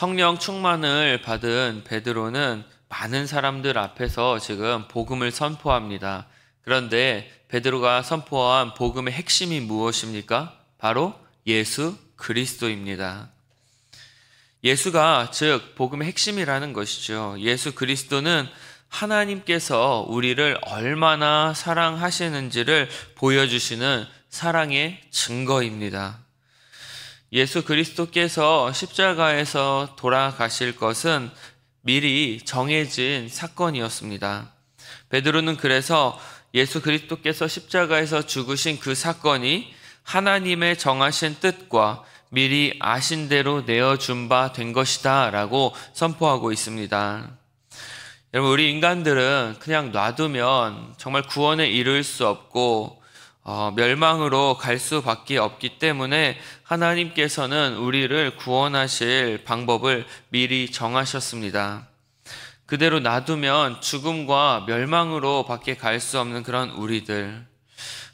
성령 충만을 받은 베드로는 많은 사람들 앞에서 지금 복음을 선포합니다. 그런데 베드로가 선포한 복음의 핵심이 무엇입니까? 바로 예수 그리스도입니다. 예수가 즉 복음의 핵심이라는 것이죠. 예수 그리스도는 하나님께서 우리를 얼마나 사랑하시는지를 보여주시는 사랑의 증거입니다. 예수 그리스도께서 십자가에서 돌아가실 것은 미리 정해진 사건이었습니다. 베드로는 그래서 예수 그리스도께서 십자가에서 죽으신 그 사건이 하나님의 정하신 뜻과 미리 아신 대로 내어준 바 된 것이다 라고 선포하고 있습니다. 여러분, 우리 인간들은 그냥 놔두면 정말 구원에 이를 수 없고 어, 멸망으로 갈 수밖에 없기 때문에 하나님께서는 우리를 구원하실 방법을 미리 정하셨습니다. 그대로 놔두면 죽음과 멸망으로 밖에 갈 수 없는 그런 우리들,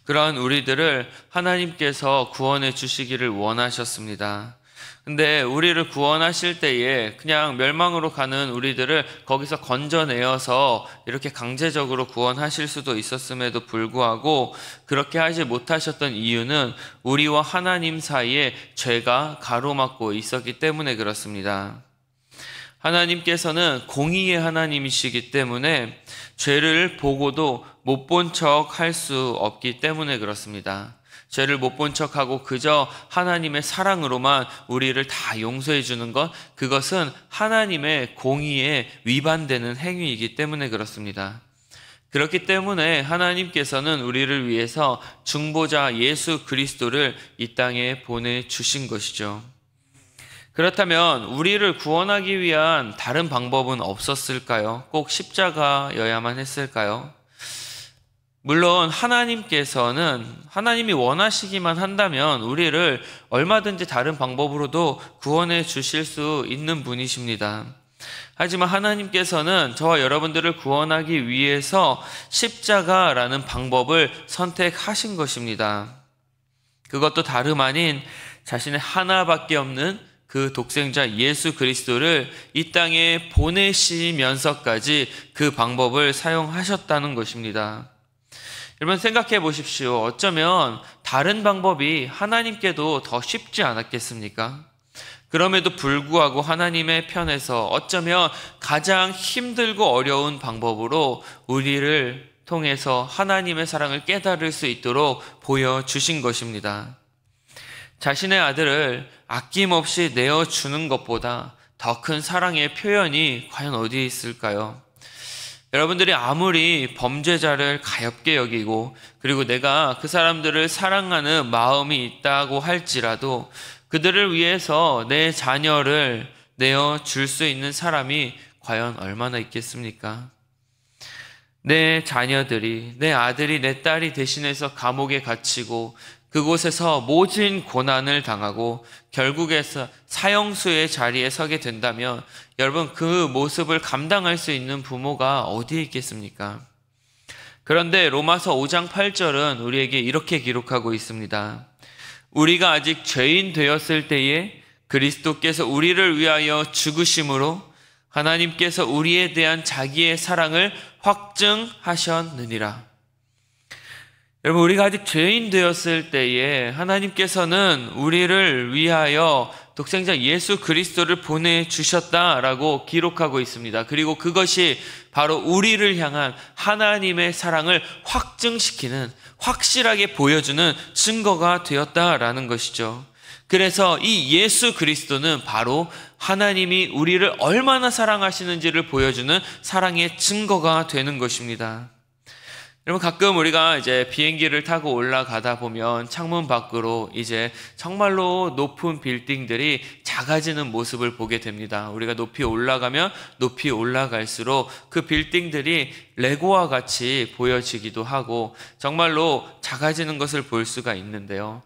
그런 우리들을 하나님께서 구원해 주시기를 원하셨습니다. 근데 우리를 구원하실 때에 그냥 멸망으로 가는 우리들을 거기서 건져내어서 이렇게 강제적으로 구원하실 수도 있었음에도 불구하고 그렇게 하지 못하셨던 이유는 우리와 하나님 사이에 죄가 가로막고 있었기 때문에 그렇습니다. 하나님께서는 공의의 하나님이시기 때문에 죄를 보고도 못 본 척 할 수 없기 때문에 그렇습니다. 죄를 못 본 척하고 그저 하나님의 사랑으로만 우리를 다 용서해 주는 것, 그것은 하나님의 공의에 위반되는 행위이기 때문에 그렇습니다. 그렇기 때문에 하나님께서는 우리를 위해서 중보자 예수 그리스도를 이 땅에 보내주신 것이죠. 그렇다면 우리를 구원하기 위한 다른 방법은 없었을까요? 꼭 십자가여야만 했을까요? 물론 하나님께서는 하나님이 원하시기만 한다면 우리를 얼마든지 다른 방법으로도 구원해 주실 수 있는 분이십니다. 하지만 하나님께서는 저와 여러분들을 구원하기 위해서 십자가라는 방법을 선택하신 것입니다. 그것도 다름 아닌 자신의 하나밖에 없는 그 독생자 예수 그리스도를 이 땅에 보내시면서까지 그 방법을 사용하셨다는 것입니다. 여러분 생각해 보십시오. 어쩌면 다른 방법이 하나님께도 더 쉽지 않았겠습니까? 그럼에도 불구하고 하나님의 편에서 어쩌면 가장 힘들고 어려운 방법으로 우리를 통해서 하나님의 사랑을 깨달을 수 있도록 보여주신 것입니다. 자신의 아들을 아낌없이 내어주는 것보다 더 큰 사랑의 표현이 과연 어디에 있을까요? 여러분들이 아무리 범죄자를 가엽게 여기고 그리고 내가 그 사람들을 사랑하는 마음이 있다고 할지라도 그들을 위해서 내 자녀를 내어 줄 수 있는 사람이 과연 얼마나 있겠습니까? 내 자녀들이, 내 아들이, 내 딸이 대신해서 감옥에 갇히고 그곳에서 모진 고난을 당하고 결국에서 사형수의 자리에 서게 된다면 여러분 그 모습을 감당할 수 있는 부모가 어디에 있겠습니까? 그런데 로마서 5장 8절은 우리에게 이렇게 기록하고 있습니다. 우리가 아직 죄인 되었을 때에 그리스도께서 우리를 위하여 죽으심으로 하나님께서 우리에 대한 자기의 사랑을 확증하셨느니라. 여러분, 우리가 아직 죄인 되었을 때에 하나님께서는 우리를 위하여 독생자 예수 그리스도를 보내주셨다라고 기록하고 있습니다. 그리고 그것이 바로 우리를 향한 하나님의 사랑을 확증시키는, 확실하게 보여주는 증거가 되었다라는 것이죠. 그래서 이 예수 그리스도는 바로 하나님이 우리를 얼마나 사랑하시는지를 보여주는 사랑의 증거가 되는 것입니다. 여러분 가끔 우리가 이제 비행기를 타고 올라가다 보면 창문 밖으로 이제 정말로 높은 빌딩들이 작아지는 모습을 보게 됩니다. 우리가 높이 올라가면 높이 올라갈수록 그 빌딩들이 레고와 같이 보여지기도 하고 정말로 작아지는 것을 볼 수가 있는데요.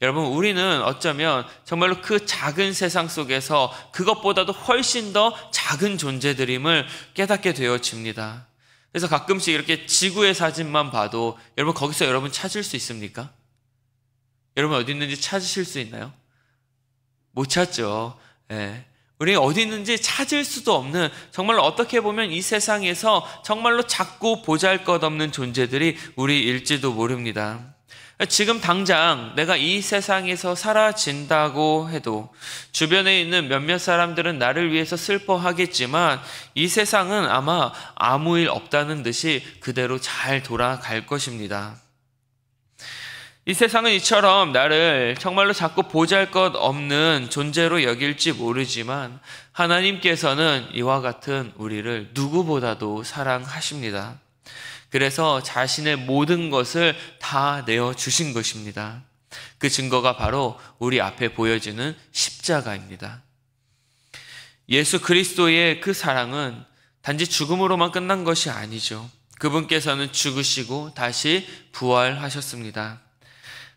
여러분, 우리는 어쩌면 정말로 그 작은 세상 속에서 그것보다도 훨씬 더 작은 존재들임을 깨닫게 되어집니다. 그래서 가끔씩 이렇게 지구의 사진만 봐도 여러분 거기서 여러분 찾을 수 있습니까? 여러분 어디 있는지 찾으실 수 있나요? 못 찾죠. 네. 우리 어디 있는지 찾을 수도 없는 정말 어떻게 보면 이 세상에서 정말로 작고 보잘것없는 존재들이 우리일지도 모릅니다. 그러니까 지금 당장 내가 이 세상에서 사라진다고 해도 주변에 있는 몇몇 사람들은 나를 위해서 슬퍼하겠지만 이 세상은 아마 아무 일 없다는 듯이 그대로 잘 돌아갈 것입니다. 이 세상은 이처럼 나를 정말로 자꾸 보잘 것 없는 존재로 여길지 모르지만 하나님께서는 이와 같은 우리를 누구보다도 사랑하십니다. 그래서 자신의 모든 것을 다 내어 주신 것입니다. 그 증거가 바로 우리 앞에 보여지는 십자가입니다. 예수 그리스도의 그 사랑은 단지 죽음으로만 끝난 것이 아니죠. 그분께서는 죽으시고 다시 부활하셨습니다.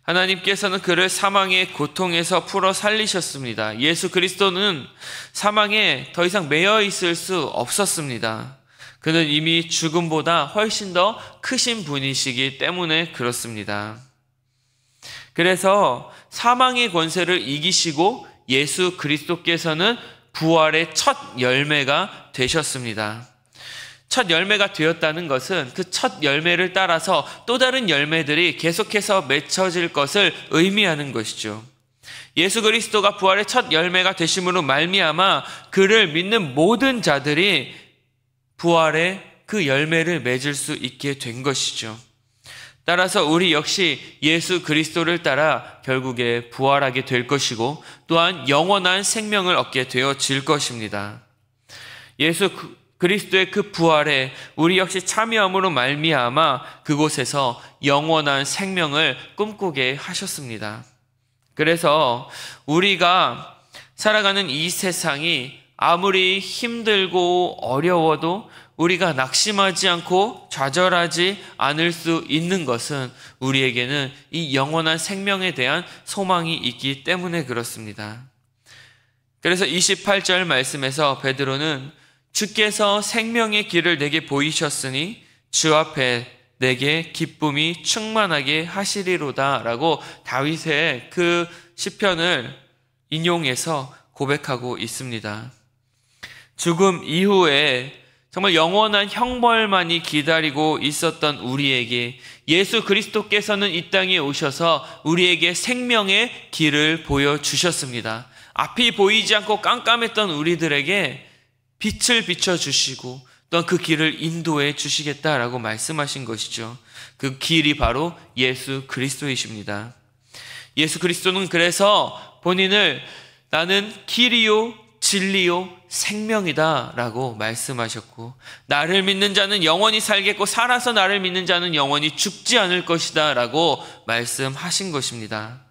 하나님께서는 그를 사망의 고통에서 풀어 살리셨습니다. 예수 그리스도는 사망에 더 이상 매여 있을 수 없었습니다. 그는 이미 죽음보다 훨씬 더 크신 분이시기 때문에 그렇습니다. 그래서 사망의 권세를 이기시고 예수 그리스도께서는 부활의 첫 열매가 되셨습니다. 첫 열매가 되었다는 것은 그 첫 열매를 따라서 또 다른 열매들이 계속해서 맺혀질 것을 의미하는 것이죠. 예수 그리스도가 부활의 첫 열매가 되심으로 말미암아 그를 믿는 모든 자들이 부활의 그 열매를 맺을 수 있게 된 것이죠. 따라서 우리 역시 예수 그리스도를 따라 결국에 부활하게 될 것이고 또한 영원한 생명을 얻게 되어질 것입니다. 예수 그, 그리스도의 그 부활에 우리 역시 참여함으로 말미암아 그곳에서 영원한 생명을 꿈꾸게 하셨습니다. 그래서 우리가 살아가는 이 세상이 아무리 힘들고 어려워도 우리가 낙심하지 않고 좌절하지 않을 수 있는 것은 우리에게는 이 영원한 생명에 대한 소망이 있기 때문에 그렇습니다. 그래서 28절 말씀에서 베드로는 주께서 생명의 길을 내게 보이셨으니 주 앞에 내게 기쁨이 충만하게 하시리로다라고 다윗의 그 시편을 인용해서 고백하고 있습니다. 죽음 이후에 정말 영원한 형벌만이 기다리고 있었던 우리에게 예수 그리스도께서는 이 땅에 오셔서 우리에게 생명의 길을 보여주셨습니다. 앞이 보이지 않고 깜깜했던 우리들에게 빛을 비춰주시고 또 그 길을 인도해 주시겠다라고 말씀하신 것이죠. 그 길이 바로 예수 그리스도이십니다. 예수 그리스도는 그래서 본인을 나는 길이요, 진리요 생명이다라고 말씀하셨고 나를 믿는 자는 영원히 살겠고 살아서 나를 믿는 자는 영원히 죽지 않을 것이다라고 말씀하신 것입니다.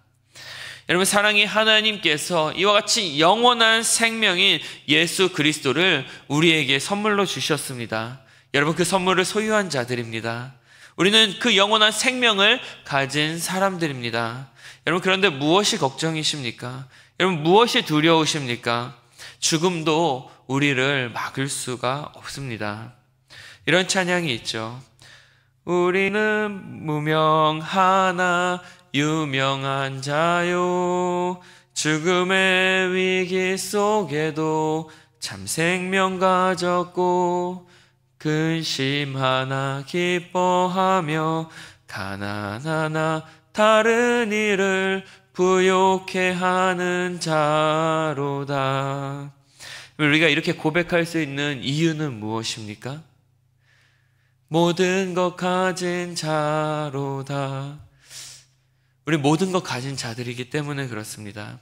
여러분 사랑이 하나님께서 이와 같이 영원한 생명인 예수 그리스도를 우리에게 선물로 주셨습니다. 여러분 그 선물을 소유한 자들입니다. 우리는 그 영원한 생명을 가진 사람들입니다. 여러분 그런데 무엇이 걱정이십니까? 여러분 무엇이 두려우십니까? 죽음도 우리를 막을 수가 없습니다. 이런 찬양이 있죠. 우리는 무명하나 유명한 자요. 죽음의 위기 속에도 참 생명 가졌고 근심하나 기뻐하며 가난하나 다른 일을 부욕해 하는 자로다. 우리가 이렇게 고백할 수 있는 이유는 무엇입니까? 모든 것 가진 자로다. 우리 모든 것 가진 자들이기 때문에 그렇습니다.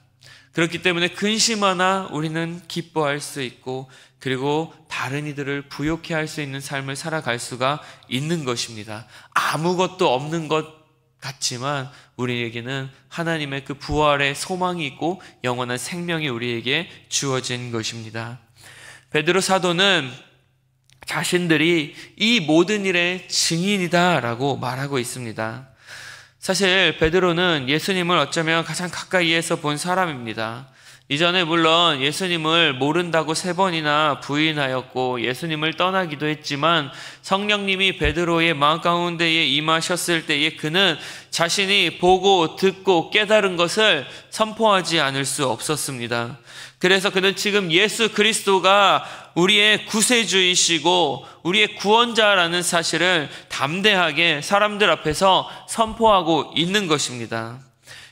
그렇기 때문에 근심하나 우리는 기뻐할 수 있고 그리고 다른 이들을 부욕해 할수 있는 삶을 살아갈 수가 있는 것입니다. 아무것도 없는 것 같지만 우리에게는 하나님의 그 부활의 소망이 있고 영원한 생명이 우리에게 주어진 것입니다. 베드로 사도는 자신들이 이 모든 일의 증인이다라고 말하고 있습니다. 사실 베드로는 예수님을 어쩌면 가장 가까이에서 본 사람입니다. 이전에 물론 예수님을 모른다고 세 번이나 부인하였고 예수님을 떠나기도 했지만 성령님이 베드로의 마음 가운데에 임하셨을 때에 그는 자신이 보고 듣고 깨달은 것을 선포하지 않을 수 없었습니다. 그래서 그는 지금 예수 그리스도가 우리의 구세주이시고 우리의 구원자라는 사실을 담대하게 사람들 앞에서 선포하고 있는 것입니다.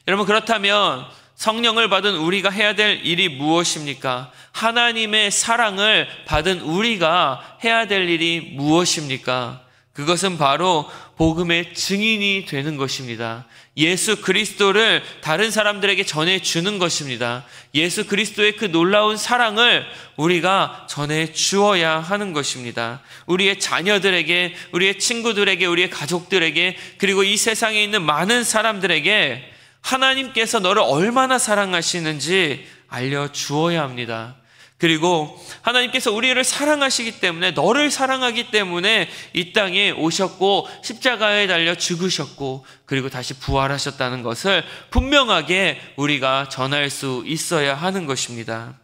여러분 그렇다면 성령을 받은 우리가 해야 될 일이 무엇입니까? 하나님의 사랑을 받은 우리가 해야 될 일이 무엇입니까? 그것은 바로 복음의 증인이 되는 것입니다. 예수 그리스도를 다른 사람들에게 전해주는 것입니다. 예수 그리스도의 그 놀라운 사랑을 우리가 전해주어야 하는 것입니다. 우리의 자녀들에게, 우리의 친구들에게, 우리의 가족들에게, 그리고 이 세상에 있는 많은 사람들에게 하나님께서 너를 얼마나 사랑하시는지 알려주어야 합니다. 그리고 하나님께서 우리를 사랑하시기 때문에 너를 사랑하기 때문에 이 땅에 오셨고 십자가에 달려 죽으셨고 그리고 다시 부활하셨다는 것을 분명하게 우리가 전할 수 있어야 하는 것입니다.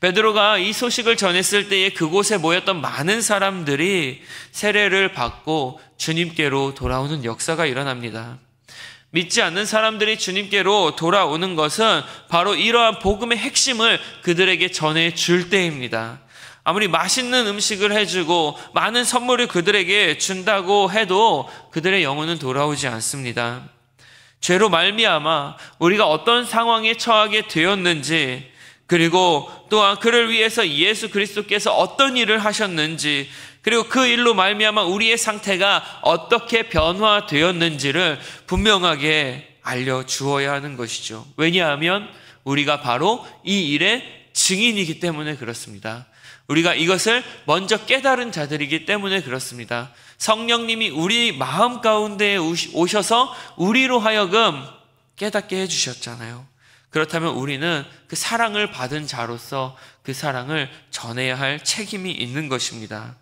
베드로가 이 소식을 전했을 때에 그곳에 모였던 많은 사람들이 세례를 받고 주님께로 돌아오는 역사가 일어납니다. 믿지 않는 사람들이 주님께로 돌아오는 것은 바로 이러한 복음의 핵심을 그들에게 전해 줄 때입니다. 아무리 맛있는 음식을 해주고 많은 선물을 그들에게 준다고 해도 그들의 영혼은 돌아오지 않습니다. 죄로 말미암아 우리가 어떤 상황에 처하게 되었는지 그리고 또한 그를 위해서 예수 그리스도께서 어떤 일을 하셨는지 그리고 그 일로 말미암아 우리의 상태가 어떻게 변화되었는지를 분명하게 알려 주어야 하는 것이죠. 왜냐하면 우리가 바로 이 일의 증인이기 때문에 그렇습니다. 우리가 이것을 먼저 깨달은 자들이기 때문에 그렇습니다. 성령님이 우리 마음 가운데에 오셔서 우리로 하여금 깨닫게 해주셨잖아요. 그렇다면 우리는 그 사랑을 받은 자로서 그 사랑을 전해야 할 책임이 있는 것입니다.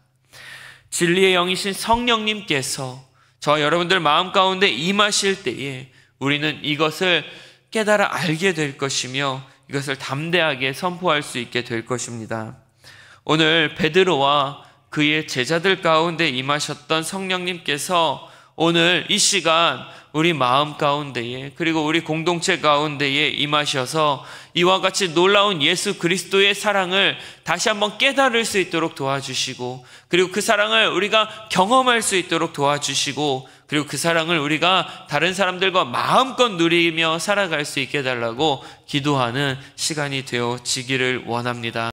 진리의 영이신 성령님께서 저 여러분들 마음 가운데 임하실 때에 우리는 이것을 깨달아 알게 될 것이며 이것을 담대하게 선포할 수 있게 될 것입니다. 오늘 베드로와 그의 제자들 가운데 임하셨던 성령님께서 오늘 이 시간 우리 마음 가운데에 그리고 우리 공동체 가운데에 임하셔서 이와 같이 놀라운 예수 그리스도의 사랑을 다시 한번 깨달을 수 있도록 도와주시고 그리고 그 사랑을 우리가 경험할 수 있도록 도와주시고 그리고 그 사랑을 우리가 다른 사람들과 마음껏 누리며 살아갈 수 있게 달라고 기도하는 시간이 되어지기를 원합니다.